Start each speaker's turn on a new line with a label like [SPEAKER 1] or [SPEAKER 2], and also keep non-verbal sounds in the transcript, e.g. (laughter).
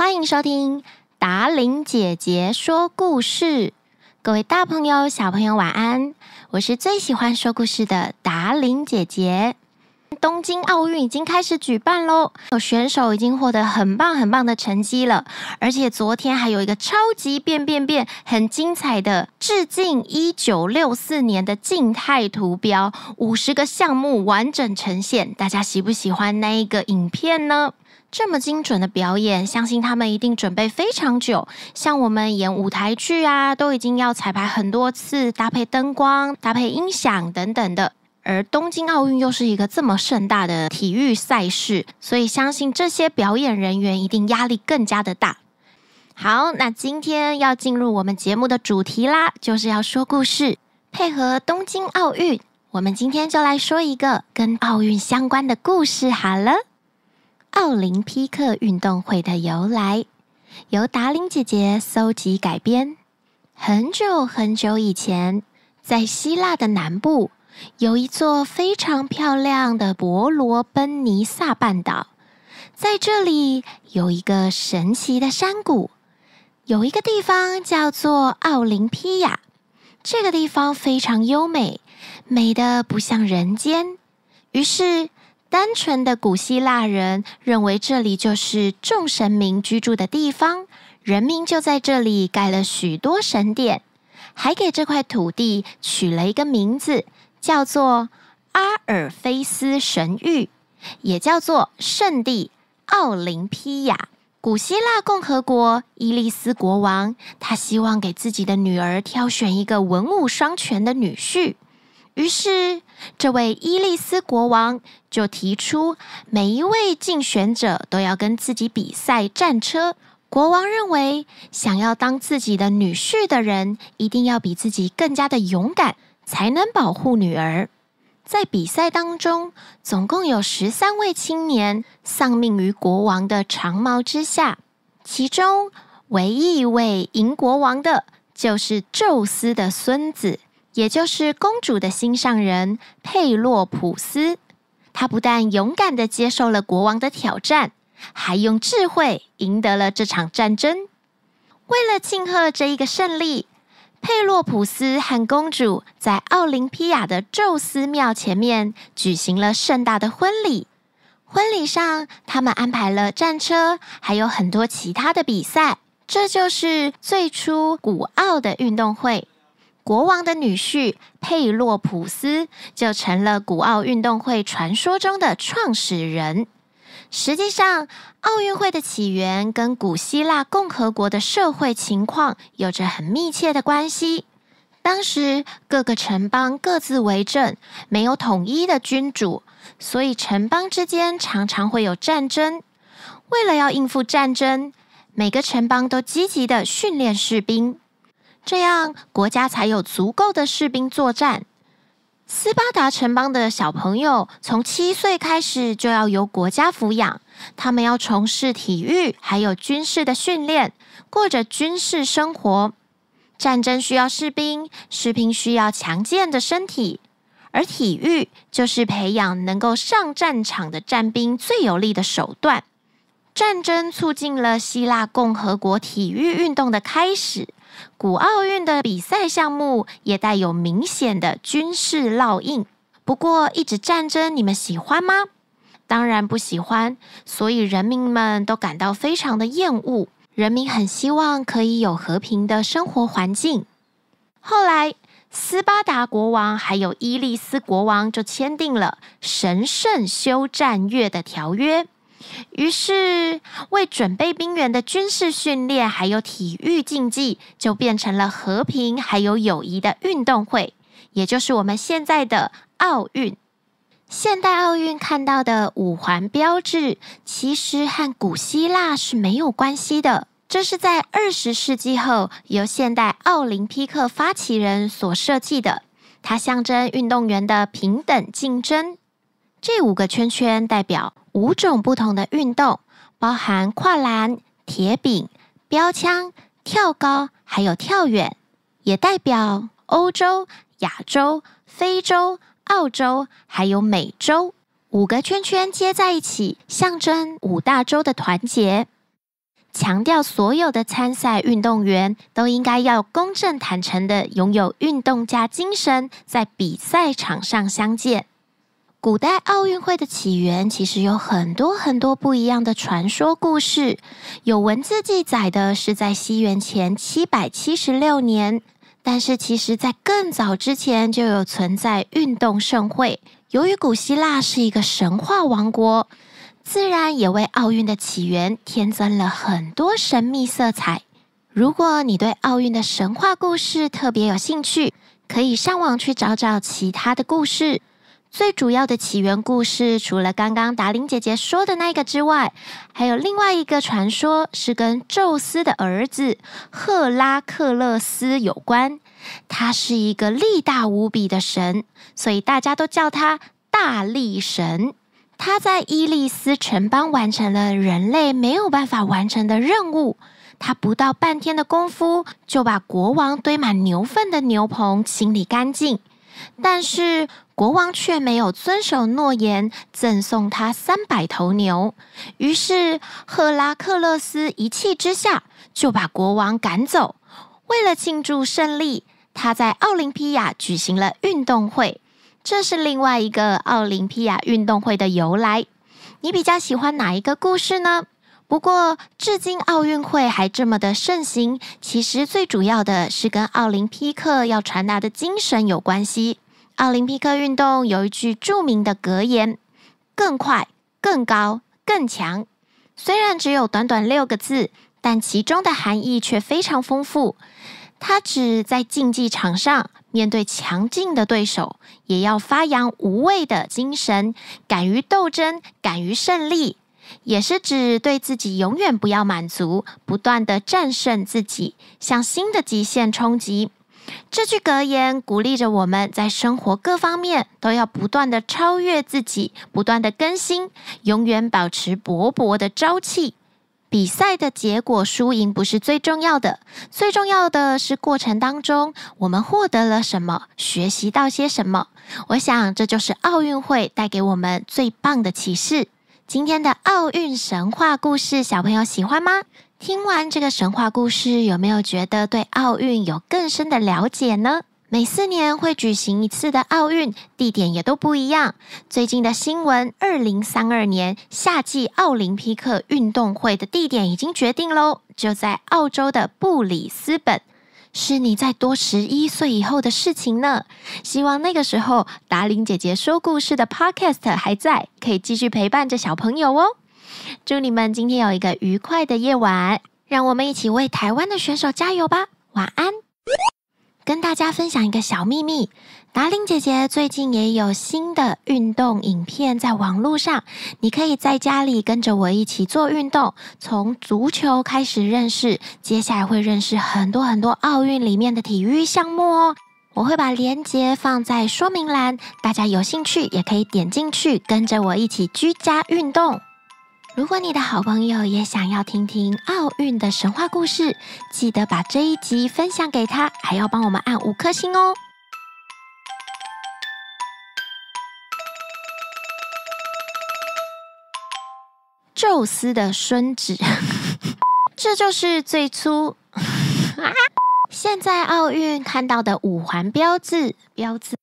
[SPEAKER 1] 欢迎收听达玲姐姐说故事，各位大朋友、小朋友晚安，我是最喜欢说故事的达玲姐姐。东京奥运已经开始举办喽，有选手已经获得很棒很棒的成绩了，而且昨天还有一个超级变变变很精彩的致敬一九六四年的静态图标，五十个项目完整呈现，大家喜不喜欢那一个影片呢？这么精准的表演，相信他们一定准备非常久，像我们演舞台剧啊，都已经要彩排很多次，搭配灯光、搭配音响等等的。而东京奥运又是一个这么盛大的体育赛事，所以相信这些表演人员一定压力更加的大。好，那今天要进入我们节目的主题啦，就是要说故事，配合东京奥运，我们今天就来说一个跟奥运相关的故事。好了，奥林匹克运动会的由来，由达玲姐姐搜集改编。很久很久以前，在希腊的南部。有一座非常漂亮的博罗奔尼撒半岛，在这里有一个神奇的山谷，有一个地方叫做奥林匹亚。这个地方非常优美，美得不像人间。于是，单纯的古希腊人认为这里就是众神明居住的地方，人民就在这里盖了许多神殿，还给这块土地取了一个名字。叫做阿尔菲斯神域，也叫做圣地奥林匹亚。古希腊共和国伊利斯国王，他希望给自己的女儿挑选一个文武双全的女婿。于是，这位伊利斯国王就提出，每一位竞选者都要跟自己比赛战车。国王认为，想要当自己的女婿的人，一定要比自己更加的勇敢。才能保护女儿。在比赛当中，总共有十三位青年丧命于国王的长矛之下。其中唯一一位赢国王的，就是宙斯的孙子，也就是公主的心上人佩洛普斯。他不但勇敢的接受了国王的挑战，还用智慧赢得了这场战争。为了庆贺这一个胜利。佩洛普斯和公主在奥林匹亚的宙斯庙前面举行了盛大的婚礼。婚礼上，他们安排了战车，还有很多其他的比赛。这就是最初古奥的运动会。国王的女婿佩洛普斯就成了古奥运动会传说中的创始人。实际上，奥运会的起源跟古希腊共和国的社会情况有着很密切的关系。当时，各个城邦各自为政，没有统一的君主，所以城邦之间常常会有战争。为了要应付战争，每个城邦都积极的训练士兵，这样国家才有足够的士兵作战。斯巴达城邦的小朋友从七岁开始就要由国家抚养，他们要从事体育还有军事的训练，过着军事生活。战争需要士兵，士兵需要强健的身体，而体育就是培养能够上战场的战兵最有力的手段。战争促进了希腊共和国体育运动的开始。古奥运的比赛项目也带有明显的军事烙印。不过，一直战争，你们喜欢吗？当然不喜欢，所以人民们都感到非常的厌恶。人民很希望可以有和平的生活环境。后来，斯巴达国王还有伊利斯国王就签订了神圣休战月的条约。于是，为准备兵员的军事训练，还有体育竞技，就变成了和平还有友谊的运动会，也就是我们现在的奥运。现代奥运看到的五环标志，其实和古希腊是没有关系的。这是在二十世纪后，由现代奥林匹克发起人所设计的。它象征运动员的平等竞争。这五个圈圈代表。五种不同的运动，包含跨栏、铁饼、标枪、跳高，还有跳远，也代表欧洲、亚洲、非洲、澳洲，还有美洲五个圈圈接在一起，象征五大洲的团结，强调所有的参赛运动员都应该要公正、坦诚的，拥有运动家精神，在比赛场上相见。古代奥运会的起源其实有很多很多不一样的传说故事。有文字记载的是在西元前七百七十六年，但是其实在更早之前就有存在运动盛会。由于古希腊是一个神话王国，自然也为奥运的起源添增了很多神秘色彩。如果你对奥运的神话故事特别有兴趣，可以上网去找找其他的故事。最主要的起源故事，除了刚刚达琳姐姐说的那个之外，还有另外一个传说，是跟宙斯的儿子赫拉克勒斯有关。他是一个力大无比的神，所以大家都叫他大力神。他在伊利斯城邦完成了人类没有办法完成的任务。他不到半天的功夫就把国王堆满牛粪的牛棚清理干净，但是。国王却没有遵守诺言，赠送他三百头牛。于是赫拉克勒斯一气之下就把国王赶走。为了庆祝胜利，他在奥林匹亚举行了运动会，这是另外一个奥林匹亚运动会的由来。你比较喜欢哪一个故事呢？不过，至今奥运会还这么的盛行，其实最主要的是跟奥林匹克要传达的精神有关系。奥林匹克运动有一句著名的格言：“更快、更高、更强。”虽然只有短短六个字，但其中的含义却非常丰富。它指在竞技场上面对强劲的对手，也要发扬无畏的精神，敢于斗争，敢于胜利；也是指对自己永远不要满足，不断的战胜自己，向新的极限冲击。这句格言鼓励着我们在生活各方面都要不断的超越自己，不断的更新，永远保持勃勃的朝气。比赛的结果输赢不是最重要的，最重要的是过程当中我们获得了什么，学习到些什么。我想这就是奥运会带给我们最棒的启示。今天的奥运神话故事，小朋友喜欢吗？听完这个神话故事，有没有觉得对奥运有更深的了解呢？每四年会举行一次的奥运，地点也都不一样。最近的新闻，二零三二年夏季奥林匹克运动会的地点已经决定喽，就在澳洲的布里斯本。是你在多十一岁以后的事情呢。希望那个时候，达玲姐姐说故事的 podcast 还在，可以继续陪伴着小朋友哦。祝你们今天有一个愉快的夜晚，让我们一起为台湾的选手加油吧！晚安。跟大家分享一个小秘密，达令姐姐最近也有新的运动影片在网络上，你可以在家里跟着我一起做运动，从足球开始认识，接下来会认识很多很多奥运里面的体育项目哦。我会把链接放在说明栏，大家有兴趣也可以点进去，跟着我一起居家运动。如果你的好朋友也想要听听奥运的神话故事，记得把这一集分享给他，还要帮我们按五颗星哦！宙斯的孙子，(laughs) 这就是最初 (laughs) 现在奥运看到的五环标志标志。